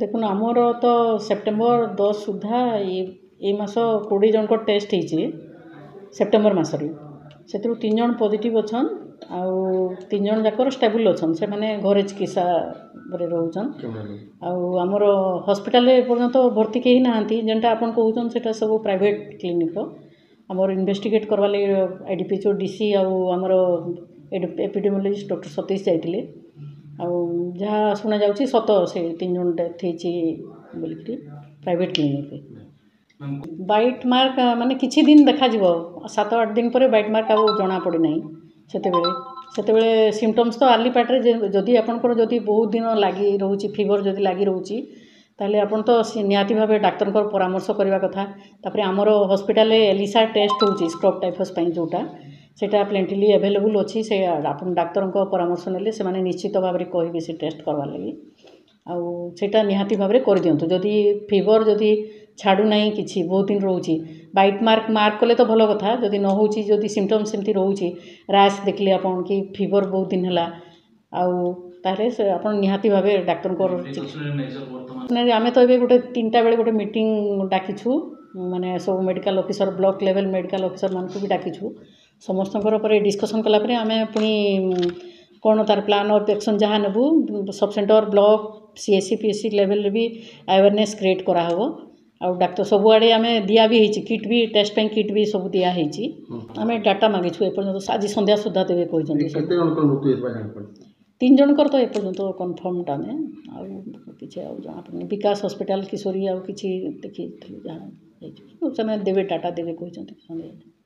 ଦେଖୁନ୍ ଆମର ତ ସେପ୍ଟେମ୍ବର ଦଶ ସୁଦ୍ଧା ଏ ଏ ମାସ କୋଡ଼ିଏ ଜଣଙ୍କ ଟେଷ୍ଟ ହେଇଛେ ସେପ୍ଟେମ୍ବର ମାସରେ ସେଥିରୁ ତିନି ଜଣ ପଜିଟିଭ୍ ଅଛନ୍ ଆଉ ତିନି ଜଣ ଯାକର ଷ୍ଟେବୁଲ୍ ଅଛନ୍ ସେମାନେ ଘରେ ଚିକିତ୍ସାରେ ରହୁଛନ୍ ଆଉ ଆମର ହସ୍ପିଟାଲ୍ରେ ଏପର୍ଯ୍ୟନ୍ତ ଭର୍ତ୍ତି କେହି ନାହାନ୍ତି ଯେନ୍ଟା ଆପଣ କହୁଛନ୍ ସେଟା ସବୁ ପ୍ରାଇଭେଟ୍ କ୍ଲିନିକ୍ର ଆମର ଇନଭେଷ୍ଟିଗେଟ୍ କର୍ବାର୍ ଲାଗି I D P H O D C ଆଉ ଆମର ଏପିଡ଼େମିଓଲୋଜିଷ୍ଟ ଡକ୍ଟର ସତୀଶ ଯାଇଥିଲେ ଆଉ ଯାହା ଶୁଣାଯାଉଛି ସତ ସେ ତିନି ଜଣ ଡେଥ୍ ହେଇଛି ବୋଲିକିରି ପ୍ରାଇଭେଟ୍ କ୍ଲିନିକ୍ରେ ବାଇଟ୍ ମାର୍କ ମାନେ କିଛି ଦିନ ଦେଖାଯିବ ସାତ ଆଠ ଦିନ ପରେ ବାଇଟ୍ ମାର୍କ ଆଉ ଜଣାପଡ଼ିନାହିଁ ସେତେବେଳେ ସେତେବେଳେ ସିମ୍ପଟମ୍ସ ତ ଆର୍ଲି ପାର୍ଟରେ ଯଦି ଆପଣଙ୍କର ଯଦି ବହୁତ ଦିନ ଲାଗି ରହୁଛି ଫିଭର ଯଦି ଲାଗି ରହୁଛି ତାହେଲେ ଆପଣ ତ ନିହାତି ଭାବେ ଡାକ୍ତରଙ୍କର ପରାମର୍ଶ କରିବା କଥା ତାପରେ ଆମର ହସ୍ପିଟାଲରେ ଏଲିସା ଟେଷ୍ଟ ହେଉଛି ସ୍କ୍ରବ୍ ଟାଇଫସ୍ ପାଇଁ ଯେଉଁଟା ସେଇଟା ପ୍ଲେଣ୍ଟିଲି ଆଭେଲେବୁଲ୍ ଅଛି ସେ ଆପଣ ଡାକ୍ତରଙ୍କ ପରାମର୍ଶ ନେଲେ ସେମାନେ ନିଶ୍ଚିତ ଭାବରେ କହିବେ ସେ ଟେଷ୍ଟ କର୍ବାର୍ ଲାଗି ଆଉ ସେଇଟା ନିହାତି ଭାବରେ କରିଦିଅନ୍ତୁ ଯଦି ଫିଭର୍ ଯଦି ଛାଡ଼ୁନାହିଁ କିଛି ବହୁତ ଦିନ ରହୁଛି ବାଇଟ୍ ମାର୍କ ମାର୍କ କଲେ ତ ଭଲ କଥା ଯଦି ନ ହେଉଛି ଯଦି ସିମ୍ପଟମ୍ସ ସେମିତି ରହୁଛି ରାସ୍ ଦେଖିଲେ ଆପଣ କି ଫିଭର୍ ବହୁତ ଦିନ ହେଲା ଆଉ ତାହେଲେ ସେ ଆପଣ ନିହାତି ଭାବେ ଡାକ୍ତରଙ୍କର ଆମେ ତ ଏବେ ଗୋଟେ ତିନିଟା ବେଳେ ଗୋଟେ ମିଟିଂ ଡାକିଛୁ ମାନେ ସବୁ medical officer block level medical ଅଫିସରମାନଙ୍କୁ ବି ଡାକିଛୁ समस्त डिस्कसन कलापर आम पी कौन तार प्लान और एक्शन जहाँ नेबू sub centre block C S C P S C level भी आवेरने क्रिएट कराह आउ डाक्तर सबुआड़े आम दिया भी किट भी टेस्ट पे किट भी सब दिखाई आम डाटा मांगी मागे आज सन्या सुधा देवे कहते तीन जन तो यह कनफर्मड आम आई विकास हस्पिटा किशोरी आ कि देखी जहाँ से देवे डाटा देवे कहते हैं